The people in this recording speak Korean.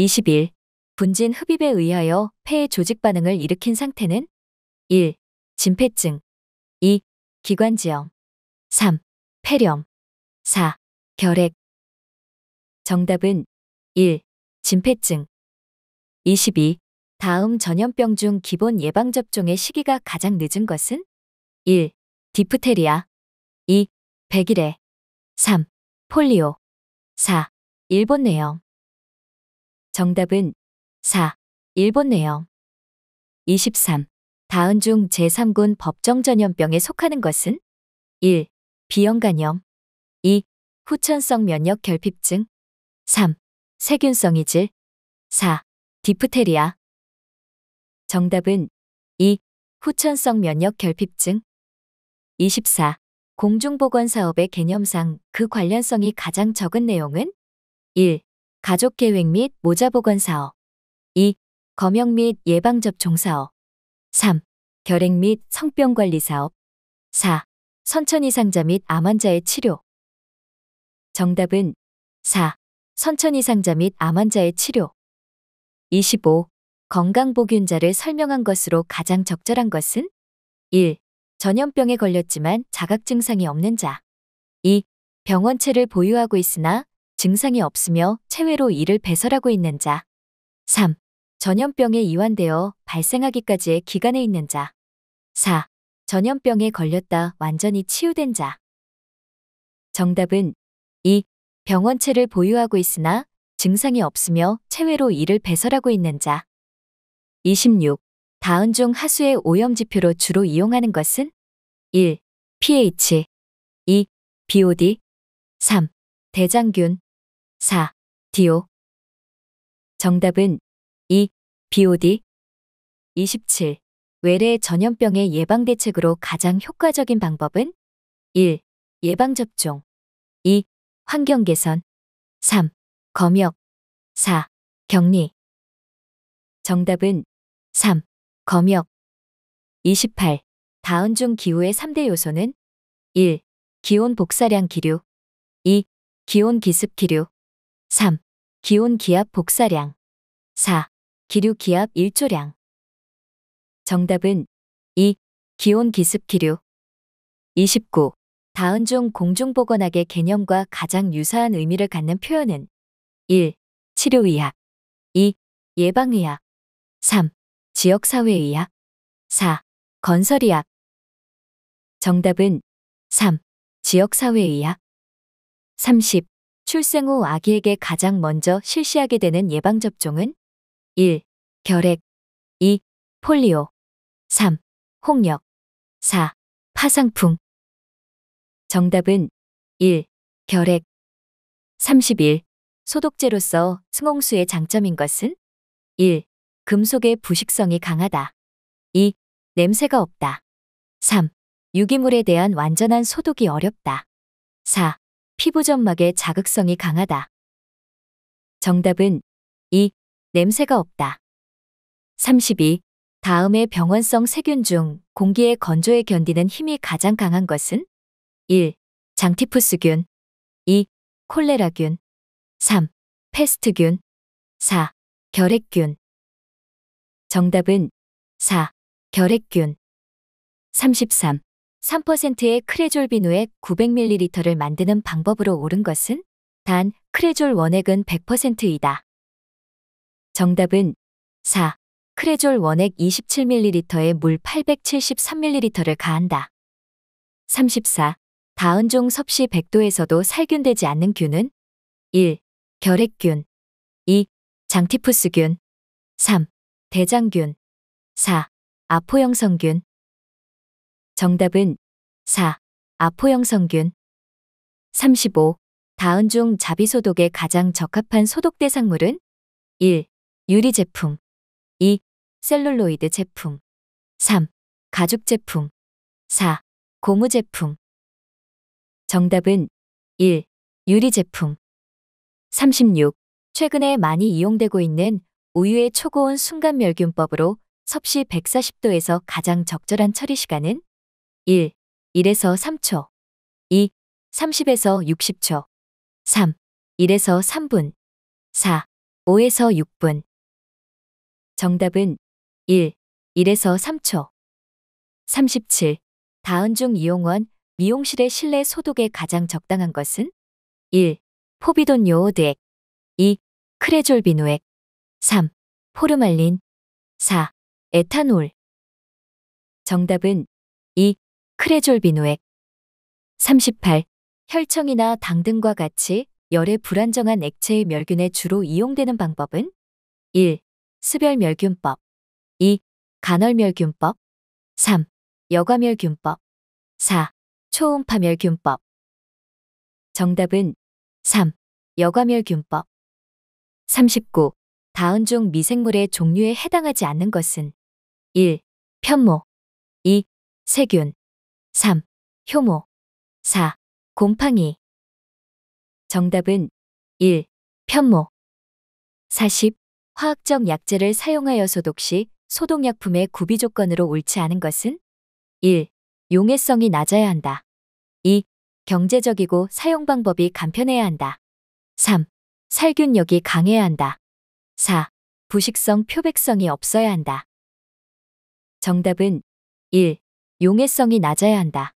21. 분진 흡입에 의하여 폐의 조직 반응을 일으킨 상태는 1. 진폐증 2. 기관지염 3. 폐렴 4. 결핵 정답은 1. 진폐증 22. 다음 전염병 중 기본 예방접종의 시기가 가장 늦은 것은 1. 디프테리아 2. 백일에 3. 폴리오 4. 일본 뇌염 정답은 4. 일본네요 23. 다은 중 제3군 법정 전염병에 속하는 것은? 1. 비형 간염 2. 후천성 면역 결핍증 3. 세균성 이질 4. 디프테리아 정답은 2. 후천성 면역 결핍증 24. 공중보건사업의 개념상 그 관련성이 가장 적은 내용은? 1. 가족 계획 및 모자 보건 사업. 2. 검역 및 예방 접종 사업. 3. 결핵 및 성병 관리 사업. 4. 선천 이상자 및암 환자의 치료. 정답은 4. 선천 이상자 및암 환자의 치료. 25. 건강 보균자를 설명한 것으로 가장 적절한 것은 1. 전염병에 걸렸지만 자각 증상이 없는 자. 2. 병원체를 보유하고 있으나 증상이 없으며 체외로 이를 배설하고 있는 자. 3. 전염병에 이완되어 발생하기까지의 기간에 있는 자. 4. 전염병에 걸렸다 완전히 치유된 자. 정답은 2. 병원체를 보유하고 있으나 증상이 없으며 체외로 이를 배설하고 있는 자. 26. 다음 중 하수의 오염 지표로 주로 이용하는 것은 1. pH 2. BOD 3. 대장균 4. 디오 정답은 2. BOD 27. 외래 전염병의 예방 대책으로 가장 효과적인 방법은 1. 예방접종 2. 환경 개선 3. 검역 4. 격리 정답은 3. 검역 28. 다운 중 기후의 3대 요소는 1. 기온 복사량 기류 2. 기온 기습 기류 3. 기온 기압 복사량 4. 기류 기압 일조량 정답은 2. 기온 기습 기류 29. 다음 중 공중보건학의 개념과 가장 유사한 의미를 갖는 표현은 1. 치료의학 2. 예방의학 3. 지역사회의학 4. 건설의학 정답은 3. 지역사회의학 30. 출생 후 아기에게 가장 먼저 실시하게 되는 예방접종은 1. 결핵 2. 폴리오 3. 홍역 4. 파상풍 정답은 1. 결핵 31. 소독제로서 승홍수의 장점인 것은 1. 금속의 부식성이 강하다. 2. 냄새가 없다. 3. 유기물에 대한 완전한 소독이 어렵다. 4. 피부점막의 자극성이 강하다. 정답은 2. 냄새가 없다. 32. 다음의 병원성 세균 중 공기의 건조에 견디는 힘이 가장 강한 것은 1. 장티푸스균 2. 콜레라균 3. 페스트균 4. 결핵균 정답은 4. 결핵균 33. 3%의 크레졸 비누액 900ml를 만드는 방법으로 옳은 것은 단 크레졸 원액은 100%이다. 정답은 4. 크레졸 원액 27ml에 물 873ml를 가한다. 34. 다은종 섭씨 100도에서도 살균되지 않는 균은 1. 결핵균 2. 장티푸스균 3. 대장균 4. 아포형성균 정답은 4. 아포형성균 35. 다은 중 자비소독에 가장 적합한 소독 대상물은 1. 유리 제품 2. 셀룰로이드 제품 3. 가죽 제품 4. 고무 제품 정답은 1. 유리 제품 36. 최근에 많이 이용되고 있는 우유의 초고온 순간멸균법으로 섭씨 140도에서 가장 적절한 처리 시간은 1. 1에서 3초 2. 30에서 60초 3. 1에서 3분 4. 5에서 6분 정답은 1. 1에서 3초 37. 다은중 이용원 미용실의 실내 소독에 가장 적당한 것은 1. 포비돈 요오드액 2. 크레졸 비노액 3. 포르말린 4. 에탄올 정답은 크레졸비노액 38. 혈청이나 당 등과 같이 열에 불안정한 액체의 멸균에 주로 이용되는 방법은 1. 수별멸균법 2. 간헐멸균법 3. 여과멸균법 4. 초음파멸균법 정답은 3. 여과멸균법 39. 다운종 미생물의 종류에 해당하지 않는 것은 1. 편모 2. 세균 3. 효모 4. 곰팡이 정답은 1. 편모 40. 화학적 약제를 사용하여 소독 시 소독약품의 구비 조건으로 옳지 않은 것은 1. 용해성이 낮아야 한다. 2. 경제적이고 사용 방법이 간편해야 한다. 3. 살균력이 강해야 한다. 4. 부식성 표백성이 없어야 한다. 정답은 1. 용해성이 낮아야 한다.